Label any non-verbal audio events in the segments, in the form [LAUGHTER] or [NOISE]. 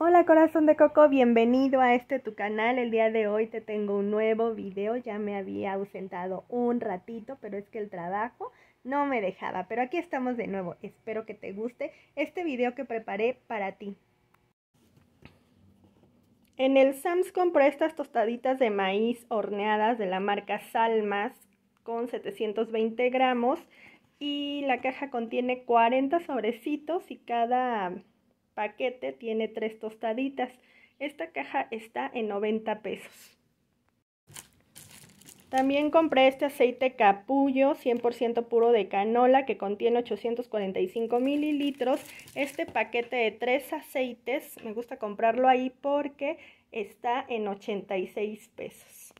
Hola corazón de coco, bienvenido a este tu canal. El día de hoy te tengo un nuevo video. Ya me había ausentado un ratito, pero es que el trabajo no me dejaba. Pero aquí estamos de nuevo. Espero que te guste este video que preparé para ti. En el Sams compré estas tostaditas de maíz horneadas de la marca Salmas con 720 gramos y la caja contiene 40 sobrecitos y cada paquete tiene tres tostaditas. Esta caja está en 90 pesos. También compré este aceite capullo 100% puro de canola que contiene 845 mililitros. Este paquete de tres aceites me gusta comprarlo ahí porque está en 86 pesos.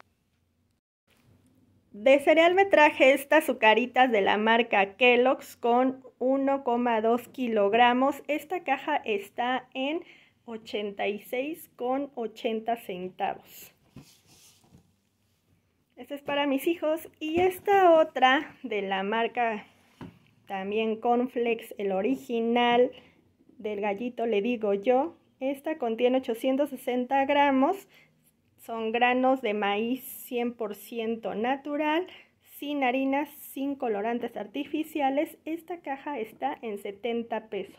De cereal me traje estas azucaritas de la marca Kellogg's con 1,2 kilogramos. Esta caja está en 86,80 centavos. Esta es para mis hijos. Y esta otra de la marca también Conflex, el original del gallito, le digo yo. Esta contiene 860 gramos. Son granos de maíz 100% natural, sin harinas, sin colorantes artificiales, esta caja está en 70 pesos.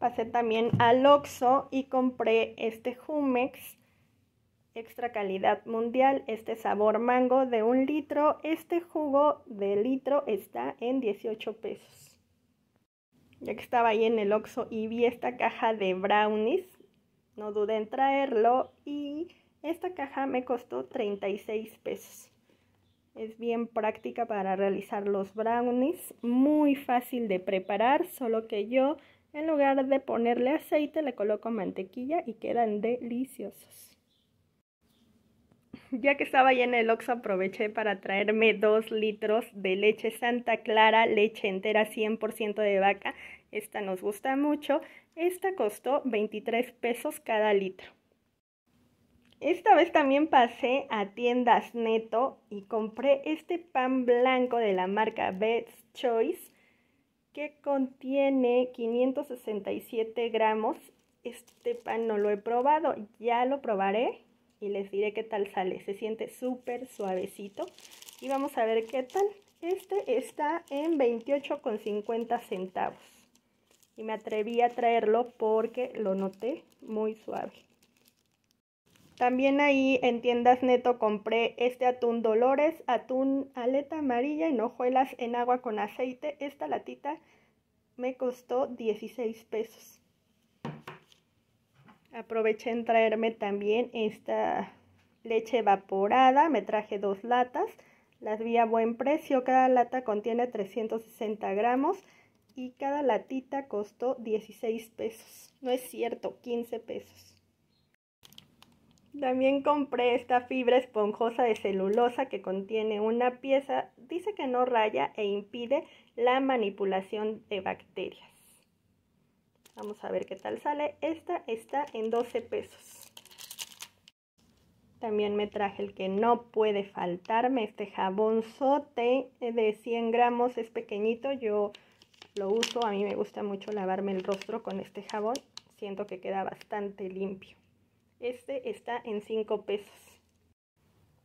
Pasé también al Oxxo y compré este Jumex extra calidad mundial, este sabor mango de un litro, este jugo de litro está en 18 pesos. Ya que estaba ahí en el Oxxo y vi esta caja de brownies, no dudé en traerlo y esta caja me costó 36 pesos. Es bien práctica para realizar los brownies, muy fácil de preparar, solo que yo en lugar de ponerle aceite le coloco mantequilla y quedan deliciosos. Ya que estaba ahí en el Oxxo aproveché para traerme dos litros de leche Santa Clara, leche entera 100% de vaca. Esta nos gusta mucho. Esta costó 23 pesos cada litro. Esta vez también pasé a tiendas neto y compré este pan blanco de la marca Best Choice que contiene 567 gramos. Este pan no lo he probado, ya lo probaré y les diré qué tal sale. Se siente súper suavecito y vamos a ver qué tal. Este está en 28,50 centavos y me atreví a traerlo porque lo noté muy suave. También ahí en tiendas neto compré este atún Dolores, atún aleta amarilla y nojuelas en agua con aceite. Esta latita me costó 16 pesos. Aproveché en traerme también esta leche evaporada. Me traje dos latas. Las vi a buen precio. Cada lata contiene 360 gramos. Y cada latita costó 16 pesos. No es cierto, 15 pesos. También compré esta fibra esponjosa de celulosa que contiene una pieza, dice que no raya e impide la manipulación de bacterias. Vamos a ver qué tal sale. Esta está en 12 pesos. También me traje el que no puede faltarme, este jabón sote de 100 gramos, es pequeñito, yo lo uso, a mí me gusta mucho lavarme el rostro con este jabón, siento que queda bastante limpio. Este está en 5 pesos.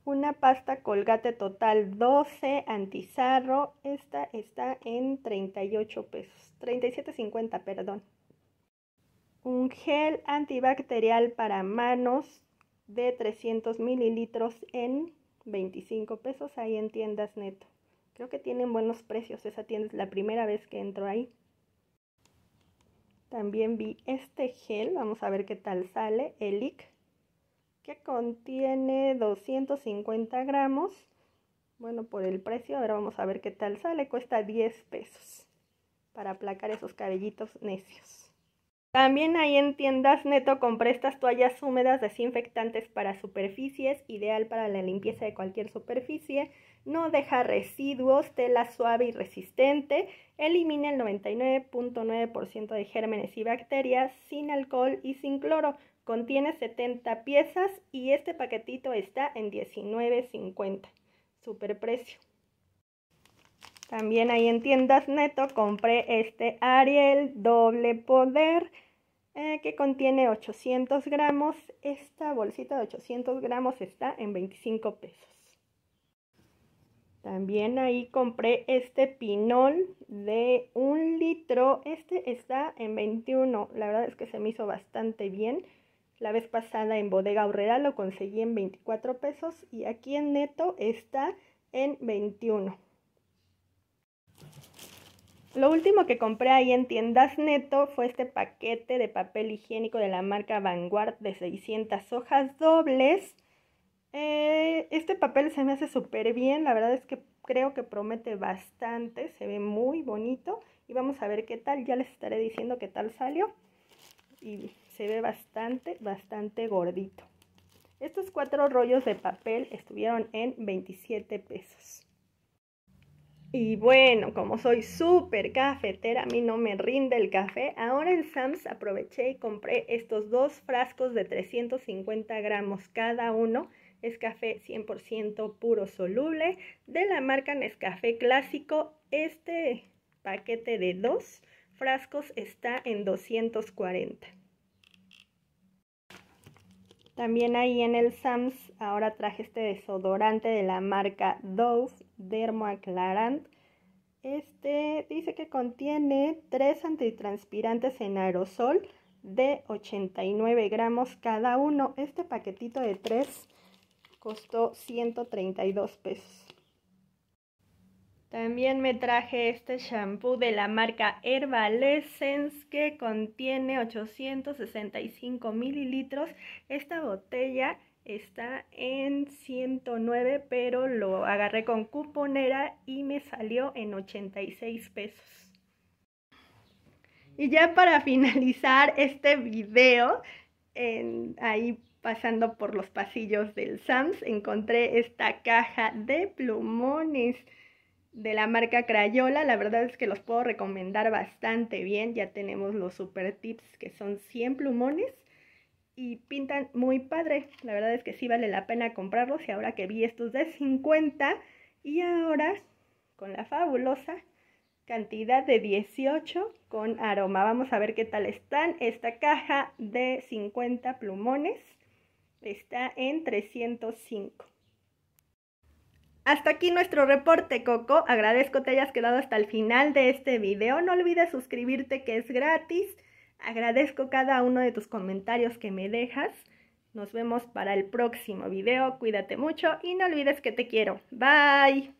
Una pasta colgate total 12 antizarro. Esta está en 38 pesos. 37.50, perdón. Un gel antibacterial para manos de 300 mililitros en 25 pesos ahí en tiendas neto. Creo que tienen buenos precios. Esa tienda es la primera vez que entro ahí. También vi este gel, vamos a ver qué tal sale, Elic, que contiene 250 gramos. Bueno, por el precio, ahora vamos a ver qué tal sale, cuesta 10 pesos para aplacar esos cabellitos necios. También ahí en tiendas neto compré estas toallas húmedas desinfectantes para superficies, ideal para la limpieza de cualquier superficie no deja residuos, tela suave y resistente, elimina el 99.9% de gérmenes y bacterias sin alcohol y sin cloro, contiene 70 piezas y este paquetito está en $19.50, super precio. También ahí en tiendas neto compré este Ariel doble poder eh, que contiene 800 gramos. Esta bolsita de 800 gramos está en 25 pesos. También ahí compré este pinol de un litro. Este está en 21. La verdad es que se me hizo bastante bien. La vez pasada en Bodega Horrera lo conseguí en 24 pesos y aquí en Neto está en 21. Lo último que compré ahí en tiendas Neto fue este paquete de papel higiénico de la marca Vanguard de 600 hojas dobles. Eh, este papel se me hace súper bien, la verdad es que creo que promete bastante, se ve muy bonito y vamos a ver qué tal, ya les estaré diciendo qué tal salió y se ve bastante, bastante gordito. Estos cuatro rollos de papel estuvieron en 27 pesos. Y bueno, como soy súper cafetera, a mí no me rinde el café, ahora en Sams aproveché y compré estos dos frascos de 350 gramos cada uno es café 100% puro soluble de la marca Nescafé Clásico. Este paquete de dos frascos está en 240. También ahí en el Sams ahora traje este desodorante de la marca Dove Dermoaclarant. Este dice que contiene tres antitranspirantes en aerosol de 89 gramos cada uno. Este paquetito de tres costó 132 pesos. También me traje este shampoo de la marca Herbal Essence. que contiene 865 mililitros. Esta botella está en 109, pero lo agarré con cuponera y me salió en 86 pesos. Y ya para [LAUGHS] finalizar este video, ahí pasando por los pasillos del Sams, encontré esta caja de plumones de la marca Crayola. La verdad es que los puedo recomendar bastante bien. Ya tenemos los super tips que son 100 plumones y pintan muy padre. La verdad es que sí vale la pena comprarlos y ahora que vi estos de 50 y ahora con la fabulosa cantidad de 18 con aroma. Vamos a ver qué tal están esta caja de 50 plumones. Está en 305. Hasta aquí nuestro reporte, Coco. Agradezco te hayas quedado hasta el final de este video. No olvides suscribirte que es gratis. Agradezco cada uno de tus comentarios que me dejas. Nos vemos para el próximo video. Cuídate mucho y no olvides que te quiero. Bye.